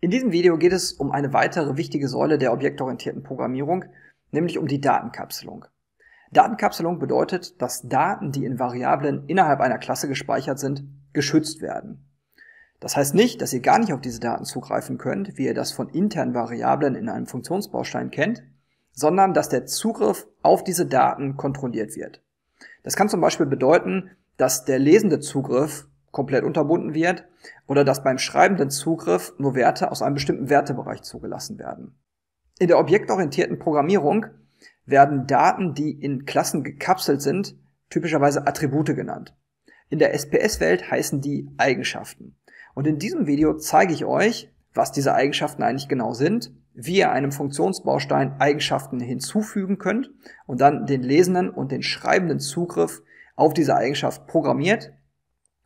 In diesem Video geht es um eine weitere wichtige Säule der objektorientierten Programmierung, nämlich um die Datenkapselung. Datenkapselung bedeutet, dass Daten, die in Variablen innerhalb einer Klasse gespeichert sind, geschützt werden. Das heißt nicht, dass ihr gar nicht auf diese Daten zugreifen könnt, wie ihr das von internen Variablen in einem Funktionsbaustein kennt, sondern dass der Zugriff auf diese Daten kontrolliert wird. Das kann zum Beispiel bedeuten, dass der lesende Zugriff komplett unterbunden wird oder dass beim schreibenden Zugriff nur Werte aus einem bestimmten Wertebereich zugelassen werden. In der objektorientierten Programmierung werden Daten, die in Klassen gekapselt sind, typischerweise Attribute genannt. In der SPS-Welt heißen die Eigenschaften. Und in diesem Video zeige ich euch, was diese Eigenschaften eigentlich genau sind, wie ihr einem Funktionsbaustein Eigenschaften hinzufügen könnt und dann den lesenden und den schreibenden Zugriff auf diese Eigenschaft programmiert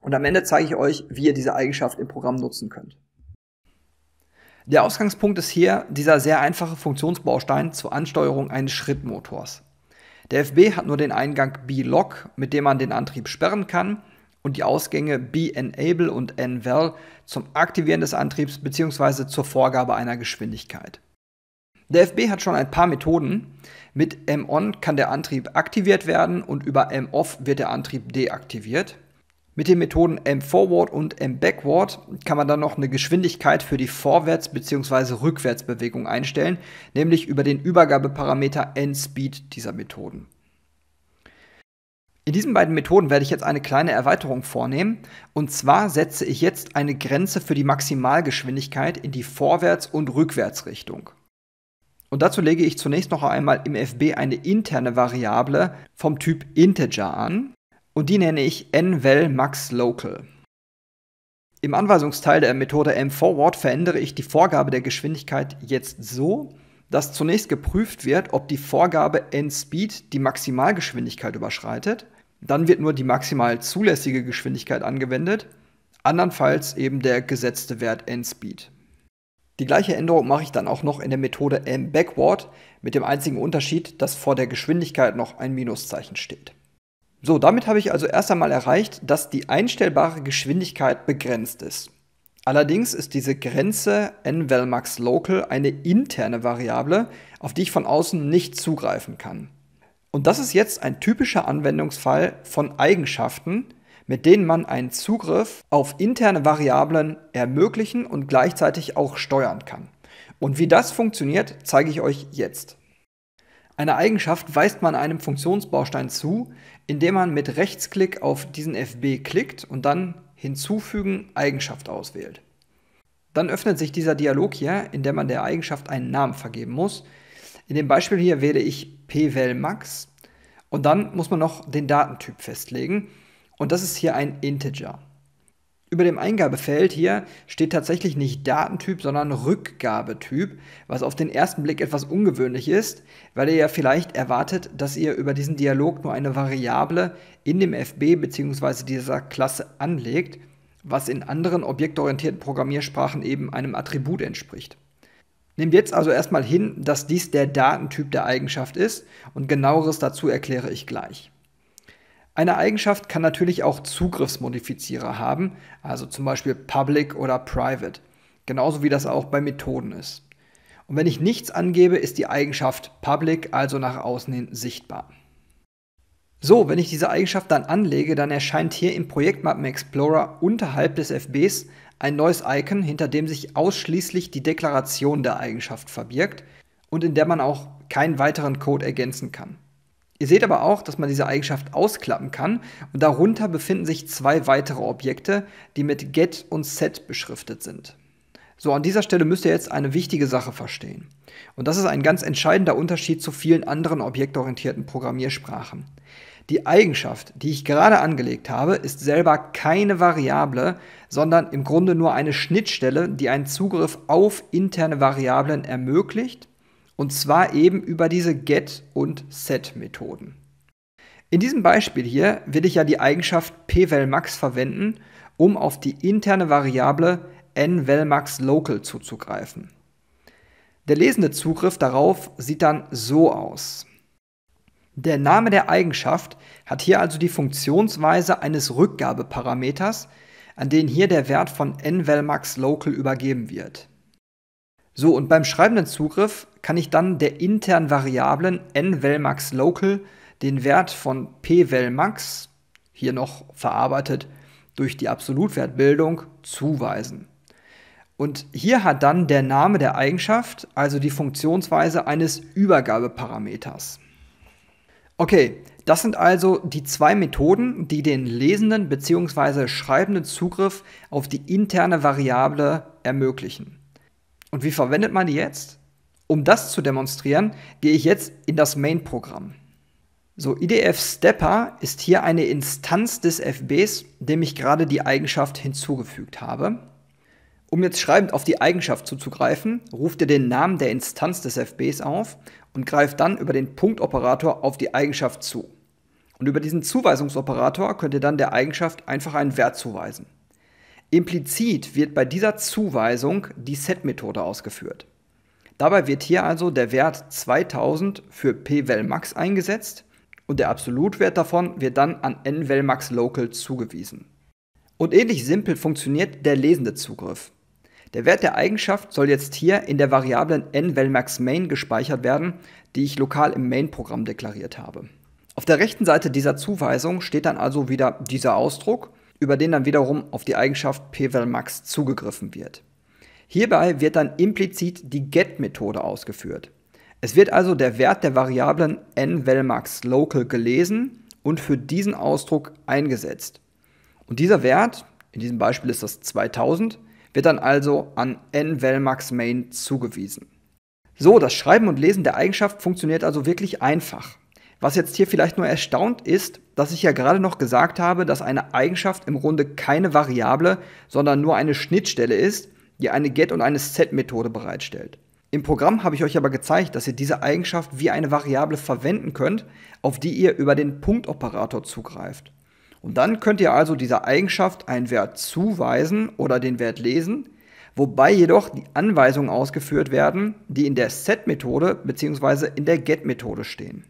und am Ende zeige ich euch, wie ihr diese Eigenschaft im Programm nutzen könnt. Der Ausgangspunkt ist hier dieser sehr einfache Funktionsbaustein zur Ansteuerung eines Schrittmotors. Der FB hat nur den Eingang B-Lock, mit dem man den Antrieb sperren kann, und die Ausgänge B-Enable und N-Val zum Aktivieren des Antriebs bzw. zur Vorgabe einer Geschwindigkeit. Der FB hat schon ein paar Methoden. Mit M-On kann der Antrieb aktiviert werden und über M-Off wird der Antrieb deaktiviert. Mit den Methoden M-Forward und M-Backward kann man dann noch eine Geschwindigkeit für die Vorwärts- bzw. Rückwärtsbewegung einstellen, nämlich über den Übergabeparameter N-Speed dieser Methoden. In diesen beiden Methoden werde ich jetzt eine kleine Erweiterung vornehmen. Und zwar setze ich jetzt eine Grenze für die Maximalgeschwindigkeit in die Vorwärts- und Rückwärtsrichtung. Und dazu lege ich zunächst noch einmal im FB eine interne Variable vom Typ Integer an. Und die nenne ich NVelMaxLocal. Im Anweisungsteil der Methode mForward verändere ich die Vorgabe der Geschwindigkeit jetzt so, dass zunächst geprüft wird, ob die Vorgabe nSpeed die Maximalgeschwindigkeit überschreitet. Dann wird nur die maximal zulässige Geschwindigkeit angewendet, andernfalls eben der gesetzte Wert nSpeed. Die gleiche Änderung mache ich dann auch noch in der Methode mbackward mit dem einzigen Unterschied, dass vor der Geschwindigkeit noch ein Minuszeichen steht. So, damit habe ich also erst einmal erreicht, dass die einstellbare Geschwindigkeit begrenzt ist. Allerdings ist diese Grenze nvelmax local eine interne Variable, auf die ich von außen nicht zugreifen kann. Und das ist jetzt ein typischer Anwendungsfall von Eigenschaften, mit denen man einen Zugriff auf interne Variablen ermöglichen und gleichzeitig auch steuern kann. Und wie das funktioniert, zeige ich euch jetzt. Eine Eigenschaft weist man einem Funktionsbaustein zu, indem man mit Rechtsklick auf diesen FB klickt und dann Hinzufügen Eigenschaft auswählt. Dann öffnet sich dieser Dialog hier, in dem man der Eigenschaft einen Namen vergeben muss. In dem Beispiel hier wähle ich pvel max und dann muss man noch den Datentyp festlegen und das ist hier ein Integer. Über dem Eingabefeld hier steht tatsächlich nicht Datentyp, sondern Rückgabetyp, was auf den ersten Blick etwas ungewöhnlich ist, weil ihr ja vielleicht erwartet, dass ihr über diesen Dialog nur eine Variable in dem FB bzw. dieser Klasse anlegt, was in anderen objektorientierten Programmiersprachen eben einem Attribut entspricht. Nehmt jetzt also erstmal hin, dass dies der Datentyp der Eigenschaft ist und genaueres dazu erkläre ich gleich. Eine Eigenschaft kann natürlich auch Zugriffsmodifizierer haben, also zum Beispiel Public oder Private, genauso wie das auch bei Methoden ist. Und wenn ich nichts angebe, ist die Eigenschaft Public, also nach außen hin sichtbar. So, wenn ich diese Eigenschaft dann anlege, dann erscheint hier im Projektmappen Explorer unterhalb des FBs ein neues Icon, hinter dem sich ausschließlich die Deklaration der Eigenschaft verbirgt und in der man auch keinen weiteren Code ergänzen kann. Ihr seht aber auch, dass man diese Eigenschaft ausklappen kann und darunter befinden sich zwei weitere Objekte, die mit get und set beschriftet sind. So, an dieser Stelle müsst ihr jetzt eine wichtige Sache verstehen. Und das ist ein ganz entscheidender Unterschied zu vielen anderen objektorientierten Programmiersprachen. Die Eigenschaft, die ich gerade angelegt habe, ist selber keine Variable, sondern im Grunde nur eine Schnittstelle, die einen Zugriff auf interne Variablen ermöglicht und zwar eben über diese Get- und Set-Methoden. In diesem Beispiel hier will ich ja die Eigenschaft pValmax verwenden, um auf die interne Variable nValmaxLocal zuzugreifen. Der lesende Zugriff darauf sieht dann so aus. Der Name der Eigenschaft hat hier also die Funktionsweise eines Rückgabeparameters, an den hier der Wert von nValmaxLocal übergeben wird. So, und beim schreibenden Zugriff kann ich dann der internen Variablen nVelmax local den Wert von pVelmax, hier noch verarbeitet durch die Absolutwertbildung, zuweisen. Und hier hat dann der Name der Eigenschaft, also die Funktionsweise eines Übergabeparameters. Okay, das sind also die zwei Methoden, die den lesenden bzw. schreibenden Zugriff auf die interne Variable ermöglichen. Und wie verwendet man die jetzt? Um das zu demonstrieren, gehe ich jetzt in das Main-Programm. So, IDF Stepper ist hier eine Instanz des FBs, dem ich gerade die Eigenschaft hinzugefügt habe. Um jetzt schreibend auf die Eigenschaft zuzugreifen, ruft ihr den Namen der Instanz des FBs auf und greift dann über den Punktoperator auf die Eigenschaft zu. Und über diesen Zuweisungsoperator könnt ihr dann der Eigenschaft einfach einen Wert zuweisen. Implizit wird bei dieser Zuweisung die Set-Methode ausgeführt. Dabei wird hier also der Wert 2000 für p eingesetzt und der Absolutwert davon wird dann an n Local zugewiesen. Und ähnlich simpel funktioniert der lesende Zugriff. Der Wert der Eigenschaft soll jetzt hier in der Variablen nValMaxMain gespeichert werden, die ich lokal im Main-Programm deklariert habe. Auf der rechten Seite dieser Zuweisung steht dann also wieder dieser Ausdruck, über den dann wiederum auf die Eigenschaft pValMax zugegriffen wird. Hierbei wird dann implizit die Get-Methode ausgeführt. Es wird also der Wert der Variablen nVelmax local gelesen und für diesen Ausdruck eingesetzt. Und dieser Wert, in diesem Beispiel ist das 2000, wird dann also an nVelmax main zugewiesen. So, das Schreiben und Lesen der Eigenschaft funktioniert also wirklich einfach. Was jetzt hier vielleicht nur erstaunt ist, dass ich ja gerade noch gesagt habe, dass eine Eigenschaft im Grunde keine Variable, sondern nur eine Schnittstelle ist die eine Get- und eine Set-Methode bereitstellt. Im Programm habe ich euch aber gezeigt, dass ihr diese Eigenschaft wie eine Variable verwenden könnt, auf die ihr über den Punktoperator zugreift. Und dann könnt ihr also dieser Eigenschaft einen Wert zuweisen oder den Wert lesen, wobei jedoch die Anweisungen ausgeführt werden, die in der Set-Methode bzw. in der Get-Methode stehen.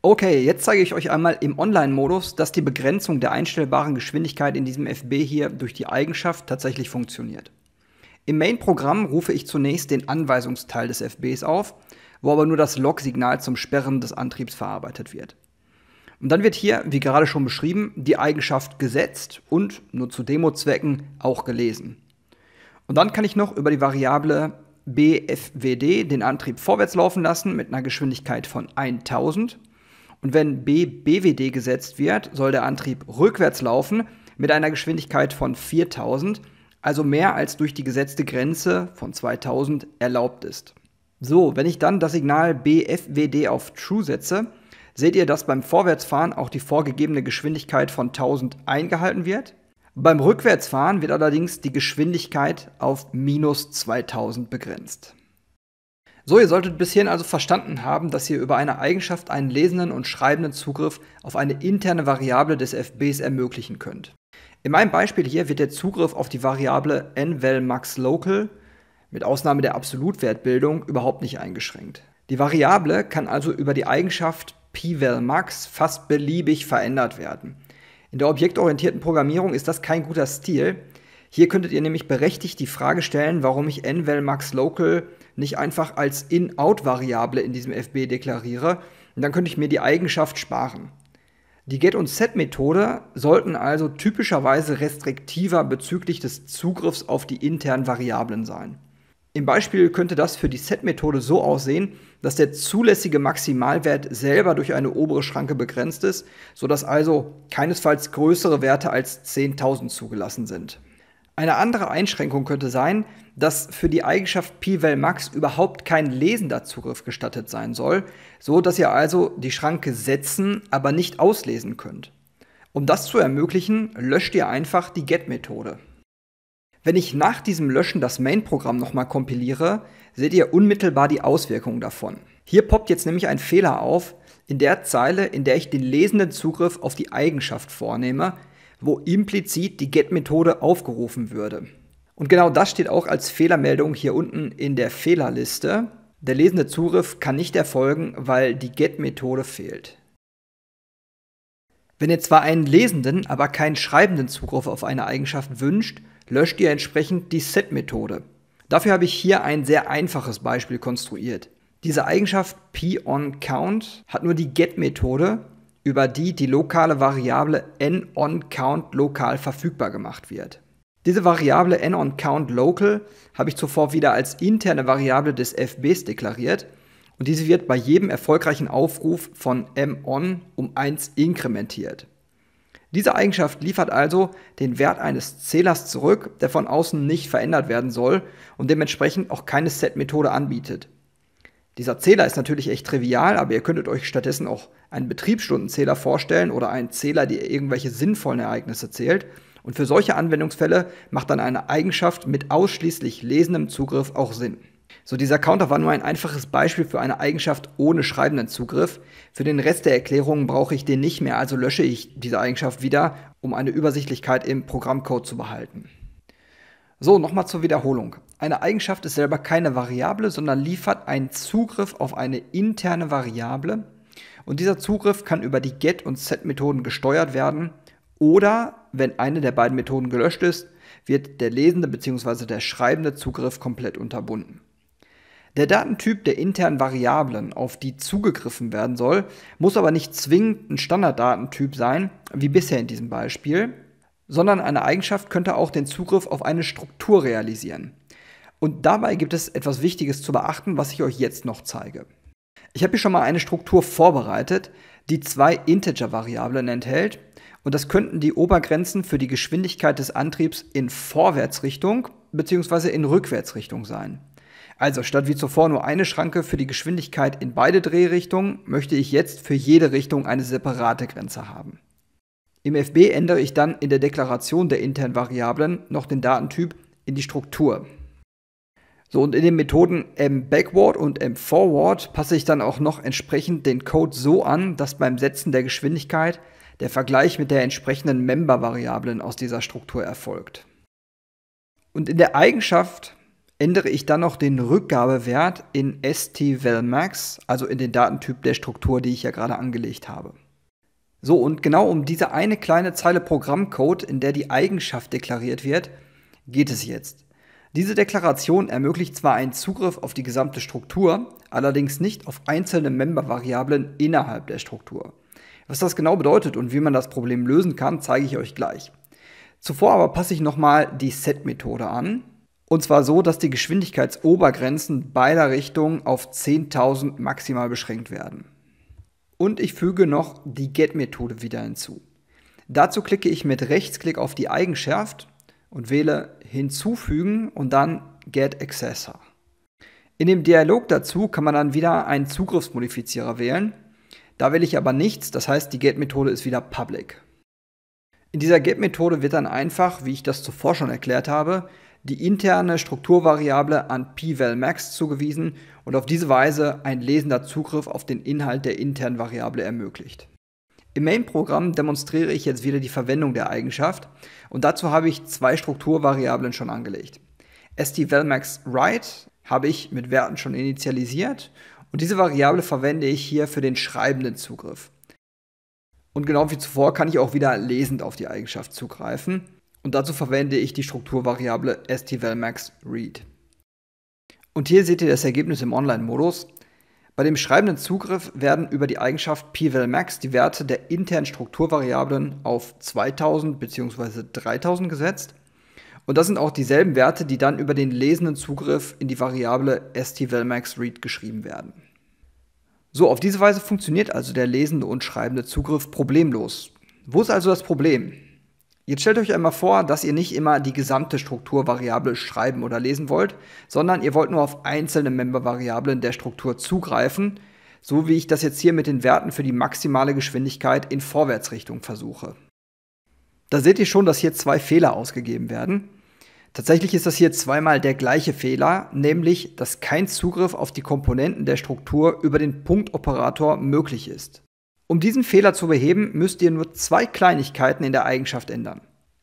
Okay, jetzt zeige ich euch einmal im Online-Modus, dass die Begrenzung der einstellbaren Geschwindigkeit in diesem FB hier durch die Eigenschaft tatsächlich funktioniert. Im Main-Programm rufe ich zunächst den Anweisungsteil des FBs auf, wo aber nur das Log-Signal zum Sperren des Antriebs verarbeitet wird. Und dann wird hier, wie gerade schon beschrieben, die Eigenschaft gesetzt und, nur zu Demozwecken, auch gelesen. Und dann kann ich noch über die Variable BFWD den Antrieb vorwärts laufen lassen mit einer Geschwindigkeit von 1000. Und wenn BBWD gesetzt wird, soll der Antrieb rückwärts laufen mit einer Geschwindigkeit von 4000 also mehr als durch die gesetzte Grenze von 2000 erlaubt ist. So, wenn ich dann das Signal BFWD auf True setze, seht ihr, dass beim Vorwärtsfahren auch die vorgegebene Geschwindigkeit von 1000 eingehalten wird. Beim Rückwärtsfahren wird allerdings die Geschwindigkeit auf minus 2000 begrenzt. So, ihr solltet bis hierhin also verstanden haben, dass ihr über eine Eigenschaft einen lesenden und schreibenden Zugriff auf eine interne Variable des FBs ermöglichen könnt. In meinem Beispiel hier wird der Zugriff auf die Variable nValMaxLocal mit Ausnahme der Absolutwertbildung überhaupt nicht eingeschränkt. Die Variable kann also über die Eigenschaft pValMax fast beliebig verändert werden. In der objektorientierten Programmierung ist das kein guter Stil. Hier könntet ihr nämlich berechtigt die Frage stellen, warum ich nValMaxLocal nicht einfach als In-Out-Variable in diesem FB deklariere. Und dann könnte ich mir die Eigenschaft sparen. Die Get- und Set-Methode sollten also typischerweise restriktiver bezüglich des Zugriffs auf die internen Variablen sein. Im Beispiel könnte das für die Set-Methode so aussehen, dass der zulässige Maximalwert selber durch eine obere Schranke begrenzt ist, sodass also keinesfalls größere Werte als 10.000 zugelassen sind. Eine andere Einschränkung könnte sein, dass für die Eigenschaft Pi Max überhaupt kein lesender Zugriff gestattet sein soll, so dass ihr also die Schranke setzen, aber nicht auslesen könnt. Um das zu ermöglichen, löscht ihr einfach die Get-Methode. Wenn ich nach diesem Löschen das Main-Programm nochmal kompiliere, seht ihr unmittelbar die Auswirkungen davon. Hier poppt jetzt nämlich ein Fehler auf, in der Zeile, in der ich den lesenden Zugriff auf die Eigenschaft vornehme, wo implizit die Get-Methode aufgerufen würde. Und genau das steht auch als Fehlermeldung hier unten in der Fehlerliste. Der lesende Zugriff kann nicht erfolgen, weil die GET-Methode fehlt. Wenn ihr zwar einen lesenden, aber keinen schreibenden Zugriff auf eine Eigenschaft wünscht, löscht ihr entsprechend die Set-Methode. Dafür habe ich hier ein sehr einfaches Beispiel konstruiert. Diese Eigenschaft p_on_count hat nur die get-Methode, über die die lokale Variable n_on_count lokal verfügbar gemacht wird. Diese Variable n nOnCountLocal habe ich zuvor wieder als interne Variable des FBs deklariert und diese wird bei jedem erfolgreichen Aufruf von m on um 1 inkrementiert. Diese Eigenschaft liefert also den Wert eines Zählers zurück, der von außen nicht verändert werden soll und dementsprechend auch keine Set-Methode anbietet. Dieser Zähler ist natürlich echt trivial, aber ihr könntet euch stattdessen auch einen Betriebsstundenzähler vorstellen oder einen Zähler, der irgendwelche sinnvollen Ereignisse zählt – und für solche Anwendungsfälle macht dann eine Eigenschaft mit ausschließlich lesendem Zugriff auch Sinn. So, dieser Counter war nur ein einfaches Beispiel für eine Eigenschaft ohne schreibenden Zugriff. Für den Rest der Erklärungen brauche ich den nicht mehr, also lösche ich diese Eigenschaft wieder, um eine Übersichtlichkeit im Programmcode zu behalten. So, nochmal zur Wiederholung. Eine Eigenschaft ist selber keine Variable, sondern liefert einen Zugriff auf eine interne Variable. Und dieser Zugriff kann über die Get- und Set-Methoden gesteuert werden. Oder wenn eine der beiden Methoden gelöscht ist, wird der lesende bzw. der schreibende Zugriff komplett unterbunden. Der Datentyp der internen Variablen, auf die zugegriffen werden soll, muss aber nicht zwingend ein Standarddatentyp sein, wie bisher in diesem Beispiel, sondern eine Eigenschaft könnte auch den Zugriff auf eine Struktur realisieren. Und dabei gibt es etwas Wichtiges zu beachten, was ich euch jetzt noch zeige. Ich habe hier schon mal eine Struktur vorbereitet, die zwei Integer-Variablen enthält, und das könnten die Obergrenzen für die Geschwindigkeit des Antriebs in Vorwärtsrichtung bzw. in Rückwärtsrichtung sein. Also statt wie zuvor nur eine Schranke für die Geschwindigkeit in beide Drehrichtungen, möchte ich jetzt für jede Richtung eine separate Grenze haben. Im FB ändere ich dann in der Deklaration der internen Variablen noch den Datentyp in die Struktur. So, und in den Methoden m_backward und m_forward passe ich dann auch noch entsprechend den Code so an, dass beim Setzen der Geschwindigkeit der Vergleich mit der entsprechenden Member-Variablen aus dieser Struktur erfolgt. Und in der Eigenschaft ändere ich dann noch den Rückgabewert in stValmax, also in den Datentyp der Struktur, die ich ja gerade angelegt habe. So, und genau um diese eine kleine Zeile Programmcode, in der die Eigenschaft deklariert wird, geht es jetzt. Diese Deklaration ermöglicht zwar einen Zugriff auf die gesamte Struktur, allerdings nicht auf einzelne Member-Variablen innerhalb der Struktur. Was das genau bedeutet und wie man das Problem lösen kann, zeige ich euch gleich. Zuvor aber passe ich nochmal die Set-Methode an. Und zwar so, dass die Geschwindigkeitsobergrenzen beider Richtungen auf 10.000 maximal beschränkt werden. Und ich füge noch die Get-Methode wieder hinzu. Dazu klicke ich mit Rechtsklick auf die Eigenschaft und wähle Hinzufügen und dann Get Accessor. In dem Dialog dazu kann man dann wieder einen Zugriffsmodifizierer wählen da will ich aber nichts, das heißt, die Get-Methode ist wieder public. In dieser Get-Methode wird dann einfach, wie ich das zuvor schon erklärt habe, die interne Strukturvariable an pvalmax zugewiesen und auf diese Weise ein lesender Zugriff auf den Inhalt der internen Variable ermöglicht. Im Main-Programm demonstriere ich jetzt wieder die Verwendung der Eigenschaft und dazu habe ich zwei Strukturvariablen schon angelegt. stvalmax_write habe ich mit Werten schon initialisiert und diese Variable verwende ich hier für den schreibenden Zugriff. Und genau wie zuvor kann ich auch wieder lesend auf die Eigenschaft zugreifen. Und dazu verwende ich die Strukturvariable stvalmax_read. Und hier seht ihr das Ergebnis im Online-Modus. Bei dem schreibenden Zugriff werden über die Eigenschaft pvalmax die Werte der internen Strukturvariablen auf 2000 bzw. 3000 gesetzt und das sind auch dieselben Werte, die dann über den lesenden Zugriff in die Variable stvalmax_read geschrieben werden. So, auf diese Weise funktioniert also der lesende und schreibende Zugriff problemlos. Wo ist also das Problem? Jetzt stellt euch einmal vor, dass ihr nicht immer die gesamte Strukturvariable schreiben oder lesen wollt, sondern ihr wollt nur auf einzelne Member-Variablen der Struktur zugreifen, so wie ich das jetzt hier mit den Werten für die maximale Geschwindigkeit in Vorwärtsrichtung versuche. Da seht ihr schon, dass hier zwei Fehler ausgegeben werden. Tatsächlich ist das hier zweimal der gleiche Fehler, nämlich dass kein Zugriff auf die Komponenten der Struktur über den Punktoperator möglich ist. Um diesen Fehler zu beheben, müsst ihr nur zwei Kleinigkeiten in der Eigenschaft ändern.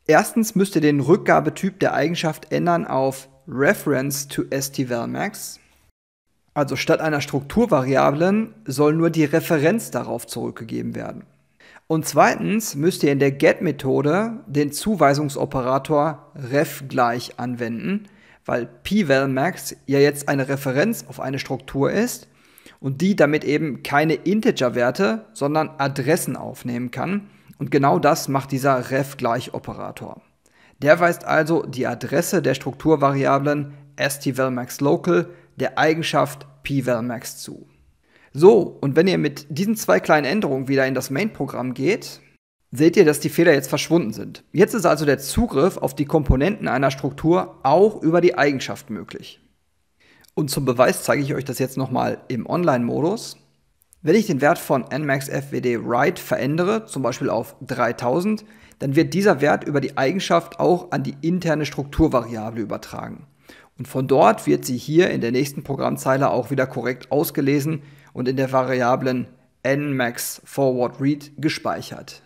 Erstens müsst ihr den Rückgabetyp der Eigenschaft ändern auf Reference to STVLMAX. Also statt einer Strukturvariablen soll nur die Referenz darauf zurückgegeben werden. Und zweitens müsst ihr in der get-Methode den Zuweisungsoperator ref gleich anwenden, weil pValmax ja jetzt eine Referenz auf eine Struktur ist und die damit eben keine Integer-Werte, sondern Adressen aufnehmen kann. Und genau das macht dieser ref gleich Operator. Der weist also die Adresse der Strukturvariablen stvalmaxLocal der Eigenschaft pValmax zu. So, und wenn ihr mit diesen zwei kleinen Änderungen wieder in das Main-Programm geht, seht ihr, dass die Fehler jetzt verschwunden sind. Jetzt ist also der Zugriff auf die Komponenten einer Struktur auch über die Eigenschaft möglich. Und zum Beweis zeige ich euch das jetzt nochmal im Online-Modus. Wenn ich den Wert von nmaxfwd-write verändere, zum Beispiel auf 3000, dann wird dieser Wert über die Eigenschaft auch an die interne Strukturvariable übertragen. Und von dort wird sie hier in der nächsten Programmzeile auch wieder korrekt ausgelesen und in der Variablen nmax forward read gespeichert.